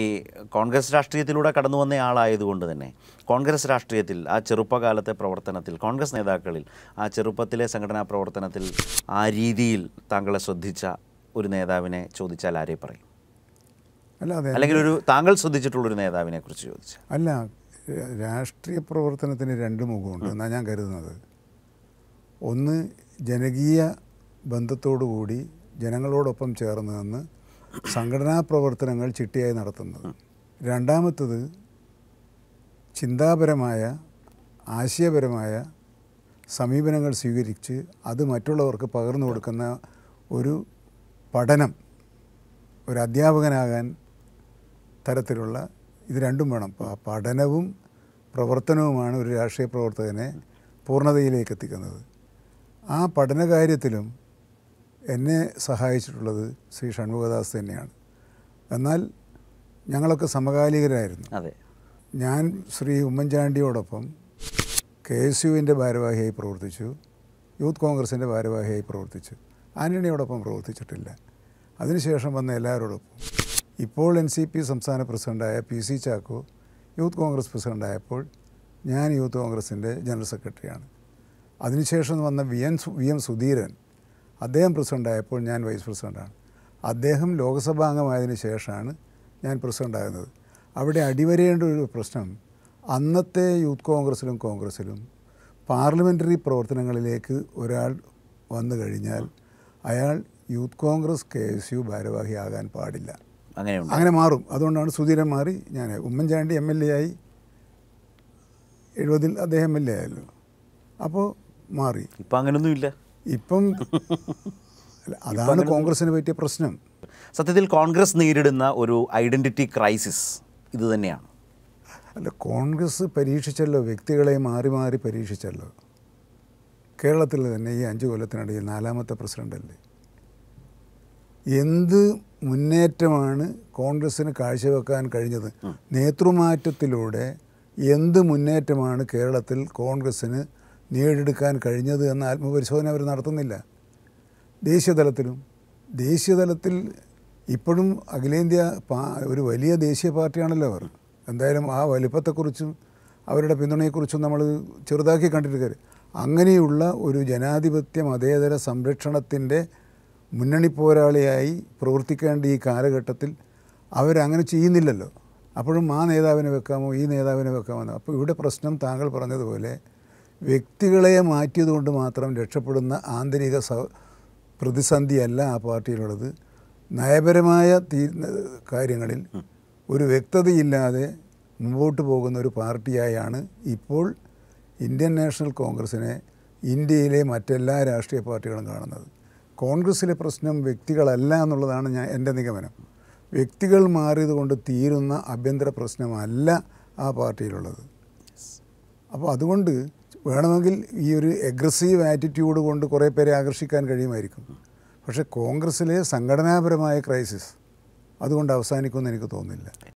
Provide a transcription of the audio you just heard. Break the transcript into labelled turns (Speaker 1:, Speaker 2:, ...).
Speaker 1: ഈ കോൺഗ്രസ് രാഷ്ട്രീയത്തിലൂടെ കടന്നു വന്ന ആളായതുകൊണ്ട് തന്നെ കോൺഗ്രസ് രാഷ്ട്രീയത്തിൽ ആ ചെറുപ്പകാലത്തെ പ്രവർത്തനത്തിൽ കോൺഗ്രസ് നേതാക്കളിൽ ആ ചെറുപ്പത്തിലെ സംഘടനാ പ്രവർത്തനത്തിൽ ആ രീതിയിൽ താങ്കളെ ശ്രദ്ധിച്ച ഒരു നേതാവിനെ ചോദിച്ചാൽ ആരെ പറയും
Speaker 2: അല്ലാതെ അല്ലെങ്കിൽ ഒരു
Speaker 1: താങ്കൾ ശ്രദ്ധിച്ചിട്ടുള്ളൊരു നേതാവിനെ കുറിച്ച് ചോദിച്ചാൽ
Speaker 2: അല്ല രാഷ്ട്രീയ പ്രവർത്തനത്തിന് രണ്ട് മുഖമുണ്ട് എന്നാണ് ഞാൻ കരുതുന്നത് ഒന്ന് ജനകീയ ബന്ധത്തോടു കൂടി ജനങ്ങളോടൊപ്പം ചേർന്ന് നിന്ന് സംഘടനാ പ്രവർത്തനങ്ങൾ ചിട്ടിയായി നടത്തുന്നത് രണ്ടാമത്തത് ചിന്താപരമായ ആശയപരമായ സമീപനങ്ങൾ സ്വീകരിച്ച് അത് മറ്റുള്ളവർക്ക് പകർന്നു കൊടുക്കുന്ന ഒരു പഠനം ഒരു അധ്യാപകനാകാൻ തരത്തിലുള്ള ഇത് രണ്ടും വേണം പഠനവും പ്രവർത്തനവുമാണ് ഒരു രാഷ്ട്രീയ പ്രവർത്തകനെ പൂർണ്ണതയിലേക്ക് എത്തിക്കുന്നത് ആ പഠനകാര്യത്തിലും എന്നെ സഹായിച്ചിട്ടുള്ളത് ശ്രീ ഷൺമുഖദാസ് തന്നെയാണ് എന്നാൽ ഞങ്ങളൊക്കെ സമകാലികരായിരുന്നു അതെ ഞാൻ ശ്രീ ഉമ്മൻചാണ്ടിയോടൊപ്പം കെ എസ് യുവിൻ്റെ ഭാരവാഹിയായി പ്രവർത്തിച്ചു യൂത്ത് കോൺഗ്രസിൻ്റെ ഭാരവാഹിയായി പ്രവർത്തിച്ചു ആൻ്റണിയോടൊപ്പം പ്രവർത്തിച്ചിട്ടില്ല അതിനുശേഷം വന്ന എല്ലാവരോടൊപ്പം ഇപ്പോൾ എൻ സി പി സംസ്ഥാന പ്രസിഡൻ്റായ P C Chacko youth Congress പ്രസിഡൻ്റായപ്പോൾ ഞാൻ യൂത്ത് കോൺഗ്രസിൻ്റെ ജനറൽ സെക്രട്ടറിയാണ് അതിനുശേഷം വന്ന V N V M Sudheeran അദ്ദേഹം പ്രസിഡൻ്റായപ്പോൾ ഞാൻ വൈസ് പ്രസിഡൻ്റാണ് അദ്ദേഹം അംഗമായതിനു ശേഷമാണ് ഞാൻ പ്രസിഡൻ്റാകുന്നത് അവിടെ അടിവരേണ്ട ഒരു പ്രശ്നം അന്നത്തെ യൂത്ത് കോൺഗ്രസ്സിലും കോൺഗ്രസ്സിലും പാർലമെൻ്ററി പ്രവർത്തനങ്ങളിലേക്ക് ഒരാൾ വന്നു കഴിഞ്ഞാൽ അയാൾ youth Congress K S U ഭാരവാഹിയാകാൻ പാടില്ല അങ്ങനെ മാറും അതുകൊണ്ടാണ് സുധീരൻ മാറി ഞാൻ ഉമ്മൻചാണ്ടി എം എൽ എ ആയി എഴുപതിൽ അദ്ദേഹം എം എൽ എ ആയല്ലോ അപ്പോൾ
Speaker 1: മാറി ഇപ്പം അങ്ങനെയൊന്നുമില്ല ഇപ്പം അതാണ്
Speaker 2: കോൺഗ്രസിന് പറ്റിയ പ്രശ്നം
Speaker 1: സത്യത്തിൽ കോൺഗ്രസ് നേരിടുന്ന ഒരു ഐഡൻറ്റിറ്റി ക്രൈസിസ് ഇത് തന്നെയാണ്
Speaker 2: അല്ല കോൺഗ്രസ് പരീക്ഷിച്ചല്ലോ വ്യക്തികളെ മാറി മാറി പരീക്ഷിച്ചല്ലോ കേരളത്തിൽ തന്നെ ഈ അഞ്ച് കൊല്ലത്തിനിടയിൽ നാലാമത്തെ പ്രസിഡൻ്റല്ലേ എന്ത് മുന്നേറ്റമാണ് കോൺഗ്രസ്സിന് കാഴ്ചവെക്കാൻ കഴിഞ്ഞത് നേതൃമാറ്റത്തിലൂടെ എന്ത് മുന്നേറ്റമാണ് കേരളത്തിൽ കോൺഗ്രസ്സിന് നേടിയെടുക്കാൻ കഴിഞ്ഞത് എന്ന ആത്മപരിശോധന അവർ നടത്തുന്നില്ല ദേശീയതലത്തിലും ദേശീയതലത്തിൽ ഇപ്പോഴും അഖിലേന്ത്യാ ഒരു വലിയ ദേശീയ പാർട്ടിയാണല്ലോ അവർ എന്തായാലും ആ വലിപ്പത്തെക്കുറിച്ചും അവരുടെ പിന്തുണയെക്കുറിച്ചും നമ്മൾ ചെറുതാക്കി കണ്ടിട്ട് അങ്ങനെയുള്ള ഒരു ജനാധിപത്യ മതേതര സംരക്ഷണത്തിൻ്റെ മുന്നണി പോരാളിയായി പ്രവർത്തിക്കേണ്ട ഈ കാലഘട്ടത്തിൽ അവരങ്ങനെ ചെയ്യുന്നില്ലല്ലോ അപ്പോഴും ആ നേതാവിനെ വെക്കാമോ ഈ നേതാവിനെ വെക്കാമോ അപ്പോൾ ഇവിടെ പ്രശ്നം താങ്കൾ പറഞ്ഞതുപോലെ വ്യക്തികളെ മാറ്റിയതുകൊണ്ട് മാത്രം രക്ഷപ്പെടുന്ന ആന്തരിക സ പ്രതിസന്ധിയല്ല ആ പാർട്ടിയിലുള്ളത് നയപരമായ തീ കാര്യങ്ങളിൽ ഒരു വ്യക്തതയില്ലാതെ മുമ്പോട്ട് പോകുന്ന ഒരു പാർട്ടിയായാണ് ഇപ്പോൾ ഇന്ത്യൻ നാഷണൽ കോൺഗ്രസിനെ ഇന്ത്യയിലെ മറ്റെല്ലാ രാഷ്ട്രീയ പാർട്ടികളും കാണുന്നത് കോൺഗ്രസ്സിലെ പ്രശ്നം വ്യക്തികളല്ല എന്നുള്ളതാണ് ഞാൻ എൻ്റെ നിഗമനം വ്യക്തികൾ മാറിയതുകൊണ്ട് തീരുന്ന ആഭ്യന്തര പ്രശ്നമല്ല ആ പാർട്ടിയിലുള്ളത് അപ്പോൾ അതുകൊണ്ട് വേണമെങ്കിൽ ഈ ഒരു എഗ്രസീവ് ആറ്റിറ്റ്യൂഡ് കൊണ്ട് കുറേ പേരെ ആകർഷിക്കാൻ കഴിയുമായിരിക്കും പക്ഷേ കോൺഗ്രസ്സിലെ സംഘടനാപരമായ ക്രൈസിസ് അതുകൊണ്ട് അവസാനിക്കുമെന്ന് എനിക്ക് തോന്നുന്നില്ല